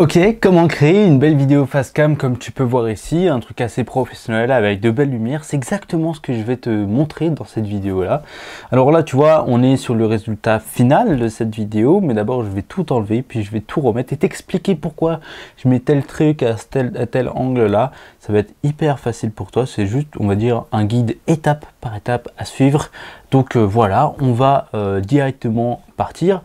Ok, comment créer une belle vidéo cam comme tu peux voir ici, un truc assez professionnel avec de belles lumières, c'est exactement ce que je vais te montrer dans cette vidéo là. Alors là tu vois, on est sur le résultat final de cette vidéo, mais d'abord je vais tout enlever, puis je vais tout remettre et t'expliquer pourquoi je mets tel truc à tel, angle là. Ça va être hyper facile pour toi, c'est juste on va dire un guide étape par étape à suivre. Donc euh, voilà, on va euh, directement partir.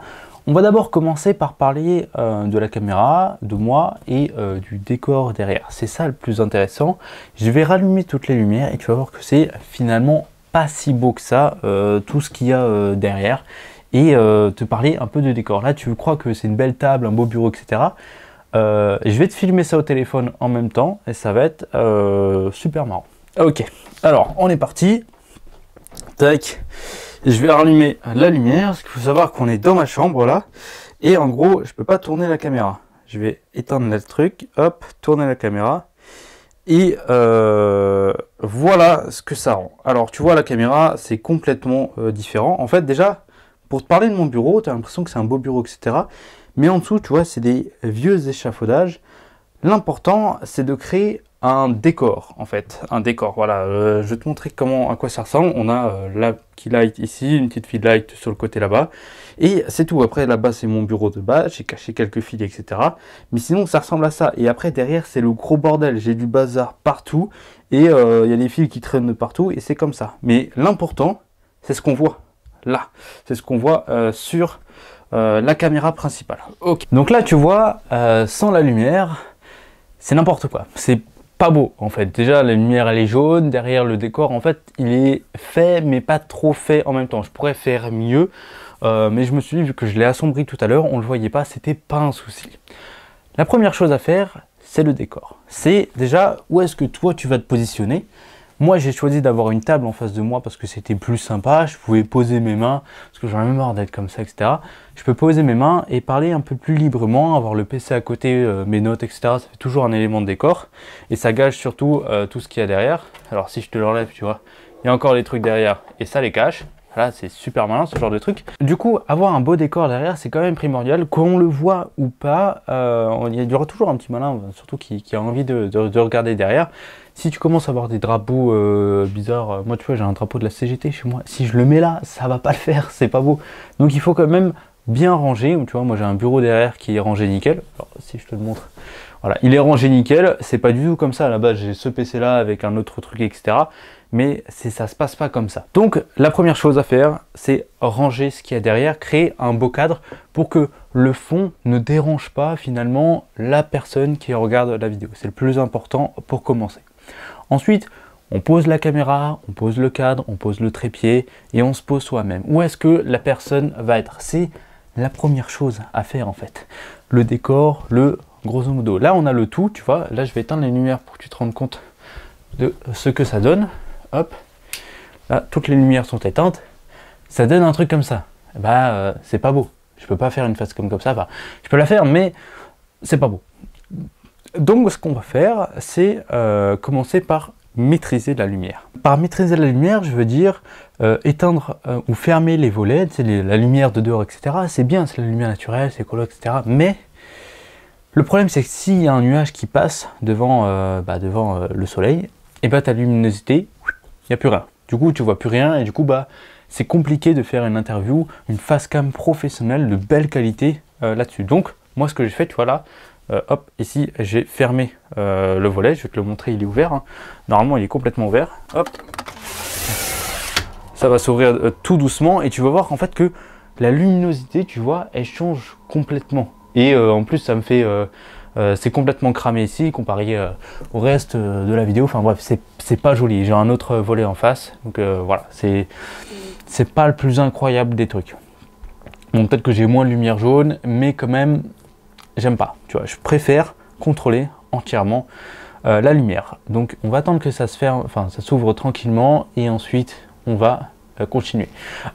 On va d'abord commencer par parler euh, de la caméra, de moi et euh, du décor derrière. C'est ça le plus intéressant. Je vais rallumer toutes les lumières et tu vas voir que c'est finalement pas si beau que ça, euh, tout ce qu'il y a derrière. Et te parler un peu de décor. Là, tu crois que c'est une belle table, un beau bureau, etc. je vais te filmer ça au téléphone en même temps et ça va être super marrant. Ok, alors on est parti. Tac je vais rallumer la lumière, parce qu'il faut savoir qu'on est dans ma chambre là, et en gros je peux pas tourner la caméra. Je vais éteindre le truc, hop, tourner la caméra, et euh, voilà ce que ça rend. Alors tu vois la caméra c'est complètement euh, différent. En fait déjà, pour te parler de mon bureau, tu as l'impression que c'est un beau bureau etc. Mais en dessous tu vois c'est des vieux échafaudages. L'important c'est de créer un décor en fait, un décor. Voilà, euh, je vais te montrer comment, à quoi ça ressemble. On a euh, la key light ici, une petite fille light sur le côté là-bas, et c'est tout. Après là-bas c'est mon bureau de base j'ai caché quelques fils etc. Mais sinon ça ressemble à ça. Et après derrière c'est le gros bordel, j'ai du bazar partout et euh, il y a des fils qui traînent de partout et c'est comme ça. Mais l'important c'est ce qu'on voit là, c'est ce qu'on voit sur la caméra principale. Ok. Donc là tu vois, sans la lumière, c'est n'importe quoi. C'est pas beau en fait. Déjà la lumière elle est jaune, derrière le décor en fait il est fait mais pas trop fait en même temps. Je pourrais faire mieux euh, mais je me suis dit vu que je l'ai assombri tout à l'heure on le voyait pas c'était pas un souci. La première chose à faire c'est le décor. C'est déjà où est-ce que toi tu vas te positionner moi, j'ai choisi d'avoir une table en face de moi parce que c'était plus sympa. Je pouvais poser mes mains parce que j'en ai marre d'être comme ça, etc. Je peux poser mes mains et parler un peu plus librement, avoir le PC à côté, euh, mes notes, etc. Ça fait toujours un élément de décor et ça gage surtout euh, tout ce qu'il y a derrière. Alors, si je te l'enlève, tu vois, il y a encore des trucs derrière et ça les cache. Voilà, c'est super malin ce genre de truc. Du coup, avoir un beau décor derrière, c'est quand même primordial. Qu'on le voit ou pas, euh, il y aura toujours un petit malin, surtout qui, a envie de, regarder derrière. Si tu commences à avoir des drapeaux euh, bizarres, euh, moi tu vois, j'ai un drapeau de la CGT chez moi. Si je le mets là, ça va pas le faire, c'est pas beau. Donc il faut quand même bien ranger. Tu vois, moi j'ai un bureau derrière qui est rangé nickel. Alors, si je te le montre, voilà, il est rangé nickel, c'est pas du tout comme ça à la base, j'ai ce PC là avec un autre truc, etc. Mais ça se passe pas comme ça. Donc la première chose à faire, c'est ranger ce qu'il y a derrière, créer un beau cadre pour que le fond ne dérange pas finalement la personne qui regarde la vidéo. C'est le plus important pour commencer. Ensuite, on pose la caméra, on pose le cadre, on pose le trépied et on se pose soi-même. Où est-ce que la personne va être C'est la première chose à faire en fait. Le décor, le grosso modo. Là, on a le tout, tu vois. Là, je vais éteindre les lumières pour que tu te rendes compte de ce que ça donne. Hop. Là, toutes les lumières sont éteintes. Ça donne un truc comme ça. Bah, euh, c'est pas beau. Je peux pas faire une face comme, comme ça. Enfin, je peux la faire, mais c'est pas beau. Donc, ce qu'on va faire, c'est euh, commencer par maîtriser la lumière. Par maîtriser la lumière, je veux dire euh, éteindre ou fermer les volets, c'est la lumière de dehors, etc. C'est bien, c'est la lumière naturelle, c'est écolo, etc. Mais le problème, c'est que s'il y a un nuage qui passe devant, euh, bah, devant euh, le soleil, et eh bah ben, ta luminosité, il n'y a plus rien. Du coup, tu vois plus rien, et du coup, bah, c'est compliqué de faire une interview, une face cam professionnelle de belle qualité euh, là-dessus. Donc, moi, ce que j'ai fait, tu vois là, hop, ici, j'ai fermé le volet. Je vais te le montrer, il est ouvert. Hein. Normalement, il est complètement ouvert. Hop, ça va s'ouvrir tout doucement, et tu vas voir qu'en fait que la luminosité, tu vois, elle change complètement. Et euh, en plus, ça me fait... Euh, euh, c'est complètement cramé ici comparé au reste de la vidéo. Enfin bref, c'est pas joli. J'ai un autre volet en face. Donc voilà, c'est c'est pas le plus incroyable des trucs. Bon, peut-être que j'ai moins de lumière jaune, mais quand même, j'aime pas. Tu vois, je préfère contrôler entièrement la lumière. Donc on va attendre que ça se ferme, enfin ça s'ouvre tranquillement et ensuite on va euh, continuer.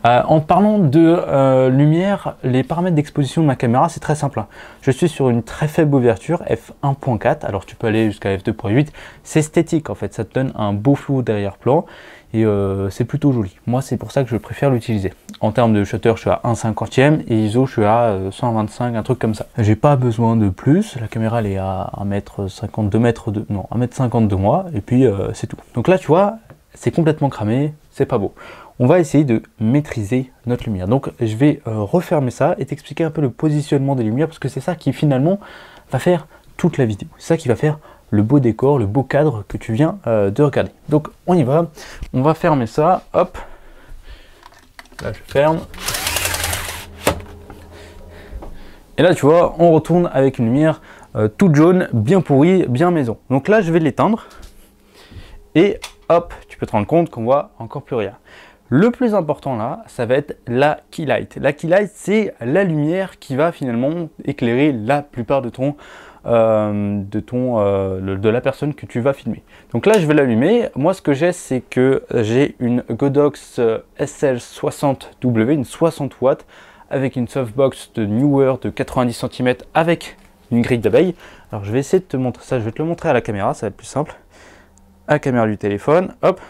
Euh, en parlant de euh, lumière, les paramètres d'exposition de ma caméra, c'est très simple. Je suis sur une très faible ouverture, f1.4, alors tu peux aller jusqu'à f2.8. C'est esthétique en fait, ça te donne un beau flou derrière-plan et c'est plutôt joli. Moi, c'est pour ça que je préfère l'utiliser. En termes de shutter, je suis à 1 cinquantième et ISO, je suis à 125, un truc comme ça. J'ai pas besoin de plus. La caméra, elle est à 1 m mètres de... Non, 1m50 de moi et puis c'est tout. Donc là, tu vois, c'est complètement cramé, c'est pas beau on va essayer de maîtriser notre lumière. Donc je vais euh, refermer ça et t'expliquer un peu le positionnement des lumières parce que c'est ça qui finalement va faire toute la vidéo. C'est ça qui va faire le beau décor, le beau cadre que tu viens euh, de regarder. Donc on y va, on va fermer ça, hop, là je ferme. Et là tu vois, on retourne avec une lumière euh, toute jaune, bien pourrie, bien maison. Donc là je vais l'éteindre et hop, tu peux te rendre compte qu'on voit encore plus rien. Le plus important là, ça va être la key light. La key light, c'est la lumière qui va finalement éclairer la plupart de ton euh, de ton euh, de la personne que tu vas filmer. Donc là, je vais l'allumer. Moi, ce que j'ai, c'est que j'ai une Godox euh, SL60W, une 60 watts, avec une softbox de Newer de 90 cm avec une grille d'abeille. Alors, je vais essayer de te montrer ça. Je vais te le montrer à la caméra, ça va être plus simple. À la caméra du téléphone, hop,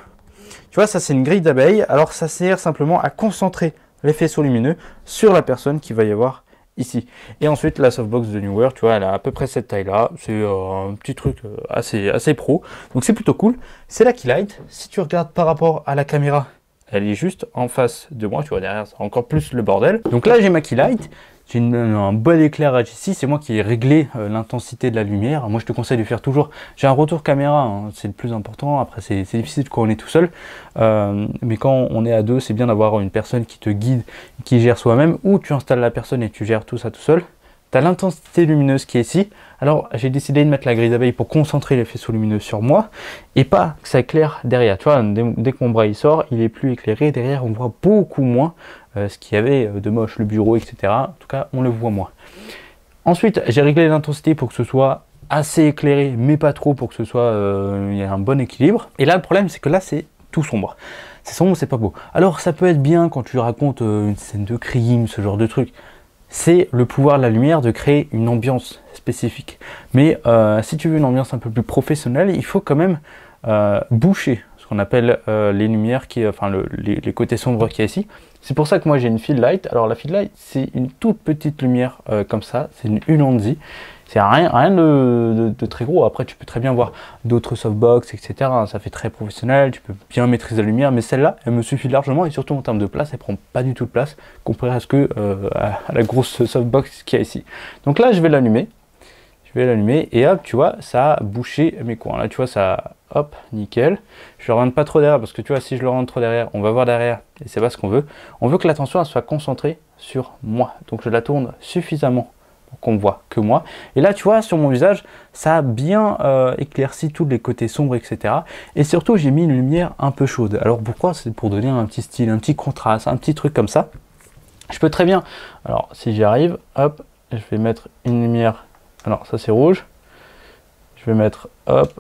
tu vois, ça c'est une grille d'abeille, Alors ça sert simplement à concentrer l'effet faisceaux lumineux sur la personne qui va y avoir ici. Et ensuite, la softbox de World, tu vois, elle a à peu près cette taille-là. C'est euh, un petit truc euh, assez, assez pro. Donc c'est plutôt cool. C'est la Keylight. Si tu regardes par rapport à la caméra elle est juste en face de moi, tu vois derrière, c'est encore plus le bordel. Donc là j'ai ma Keylight, light, j'ai un bon éclairage ici, c'est moi qui ai réglé euh, l'intensité de la lumière. Moi je te conseille de faire toujours, j'ai un retour caméra, hein, c'est le plus important, après c'est difficile quand on est tout seul, euh, mais quand on est à deux c'est bien d'avoir une personne qui te guide, qui gère soi-même, ou tu installes la personne et tu gères tout ça tout seul. Tu l'intensité lumineuse qui est ici. Alors j'ai décidé de mettre la grille d'abeille pour concentrer les faisceaux lumineux sur moi et pas que ça éclaire derrière. Tu vois, dès, que mon bras il sort, il est plus éclairé. Derrière, on voit beaucoup moins euh, ce qu'il y avait euh, de moche, le bureau, etc. En tout cas, on le voit moins. Ensuite, j'ai réglé l'intensité pour que ce soit assez éclairé, mais pas trop pour que ce soit euh, il y a un bon équilibre. Et là, le problème, c'est que là, c'est tout sombre. C'est sombre, c'est pas beau. Alors, ça peut être bien quand tu racontes une scène de crime, ce genre de truc c'est le pouvoir de la lumière de créer une ambiance spécifique. Mais euh, si tu veux une ambiance un peu plus professionnelle, il faut quand même euh, boucher ce qu'on appelle euh, les lumières, qui, enfin les, côtés sombres qui y ici. C'est pour ça que moi j'ai une field light. Alors la field light, c'est une toute petite lumière comme ça, c'est une Ulanzi. C'est rien, de, très gros. Après, tu peux très bien voir d'autres softbox, etc. Ça fait très professionnel, tu peux bien maîtriser la lumière, mais celle-là, elle me suffit largement et surtout en termes de place, elle prend pas du tout de place comparé à ce que euh, à la grosse softbox qu'il y a ici. Donc là, je vais l'allumer. Je vais l'allumer et hop, tu vois, ça a bouché mes coins. Là, tu vois, ça, hop, nickel. Je le rentre pas trop derrière parce que tu vois, si je le rentre trop derrière, on va voir derrière et c'est pas ce qu'on veut. On veut que l'attention soit concentrée sur moi. Donc je la tourne suffisamment qu'on voit que moi. Et là, tu vois, sur mon visage, ça a bien euh, éclairci tous les côtés sombres, etc. Et surtout, j'ai mis une lumière un peu chaude. Alors pourquoi C'est pour donner un petit style, un petit contraste, un petit truc comme ça. Je peux très bien... Alors, si j'y arrive, hop, je vais mettre une lumière... Alors, ça c'est rouge. Je vais mettre, hop,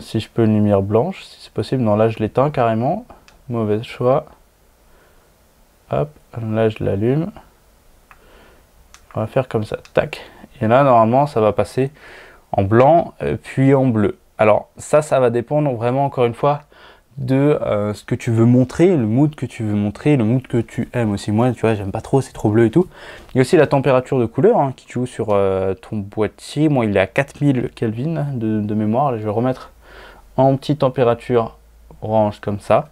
si je peux, une lumière blanche, si c'est possible. Non, là, je l'éteins carrément. Mauvais choix. Hop, là, je l'allume on va faire comme ça, tac. Et là, normalement, ça va passer en blanc, euh, puis en bleu. Alors ça, ça va dépendre vraiment, encore une fois, de euh, ce que tu veux montrer, le mood que tu veux montrer, le mood que tu aimes aussi. Moi, tu vois, j'aime pas trop, c'est trop bleu et tout. Il y a aussi la température de couleur hein, qui joue sur euh, ton boîtier. Moi, il est à 4000 Kelvin de, mémoire. je vais remettre en petite température orange comme ça.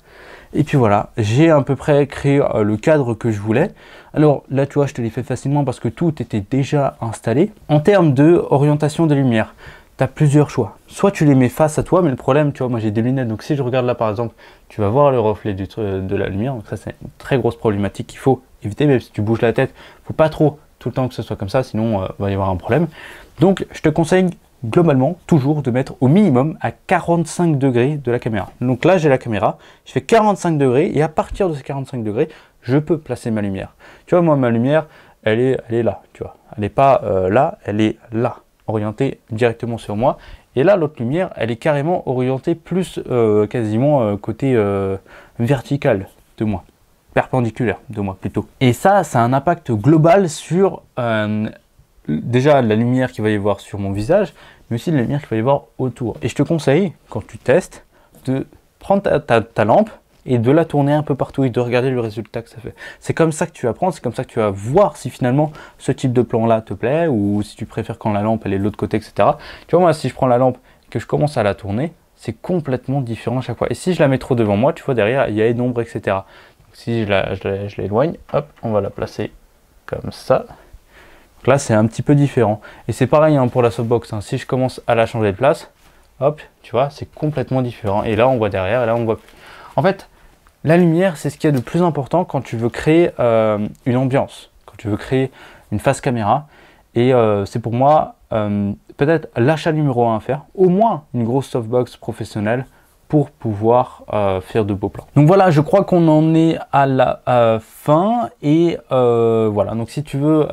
Et puis voilà, j'ai à peu près créé euh, le cadre que je voulais. Alors là, tu vois, je te l'ai fait facilement parce que tout était déjà installé. En termes de orientation des lumières, tu as plusieurs choix. Soit tu les mets face à toi, mais le problème, tu vois, moi j'ai des lunettes, donc si je regarde là par exemple, tu vas voir le reflet de la lumière. Donc ça, c'est une très grosse problématique qu'il faut éviter, même si tu bouges la tête, faut pas trop tout le temps que ce soit comme ça, sinon il euh, va y avoir un problème. Donc je te conseille globalement toujours de mettre au minimum à 45 degrés de la caméra. Donc là j'ai la caméra, je fais 45 degrés et à partir de ces 45 degrés, je peux placer ma lumière. Tu vois moi ma lumière, elle est, elle est là, tu vois. Elle n'est pas euh, là, elle est là, orientée directement sur moi. Et là l'autre lumière, elle est carrément orientée plus euh, quasiment euh, côté vertical de moi, perpendiculaire de moi plutôt. Et ça, ça a un impact global sur déjà la lumière qu'il va y avoir sur mon visage, mais aussi la lumière qu'il va y avoir autour. Et je te conseille, quand tu testes, de prendre ta, lampe et de la tourner un peu partout et de regarder le résultat que ça fait. C'est comme ça que tu apprends, c'est comme ça que tu vas voir si finalement ce type de plan-là te plaît ou si tu préfères quand la lampe elle est de l'autre côté, etc. Tu vois, moi, si je prends la lampe que je commence à la tourner, c'est complètement différent à chaque fois. Et si je la mets trop devant moi, tu vois, derrière, il y a une ombre, etc. Donc, si je l'éloigne, hop, on va la placer comme ça. Donc là, c'est un petit peu différent. Et c'est pareil hein, pour la softbox. Hein. Si je commence à la changer de place, hop, tu vois, c'est complètement différent. Et là, on voit derrière, et là, on voit plus. En fait, la lumière, c'est ce qui est a de plus important quand tu veux créer euh, une ambiance, quand tu veux créer une face caméra. Et euh, c'est pour moi euh, peut-être l'achat numéro un à faire, au moins une grosse softbox professionnelle pour pouvoir faire de beaux plans. Donc voilà, je crois qu'on en est à la fin et voilà. Donc si tu veux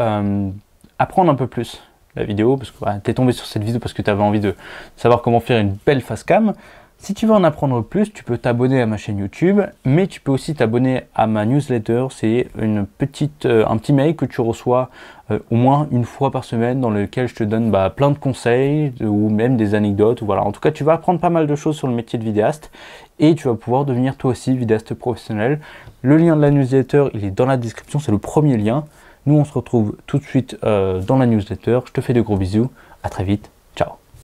apprendre un peu plus la vidéo, parce que tu es tombé sur cette vidéo parce que tu avais envie de savoir comment faire une belle face cam. Si tu veux en apprendre plus, tu peux t'abonner à ma chaîne YouTube, mais tu peux aussi t'abonner à ma newsletter. C'est une petite, euh, un petit mail que tu reçois euh, au moins une fois par semaine, dans lequel je te donne bah, plein de conseils ou même des anecdotes. Voilà. En tout cas, tu vas apprendre pas mal de choses sur le métier de vidéaste et tu vas pouvoir devenir toi aussi vidéaste professionnel. Le lien de la newsletter, il est dans la description, c'est le premier lien. Nous, on se retrouve tout de suite euh, dans la newsletter. Je te fais de gros bisous. À très vite.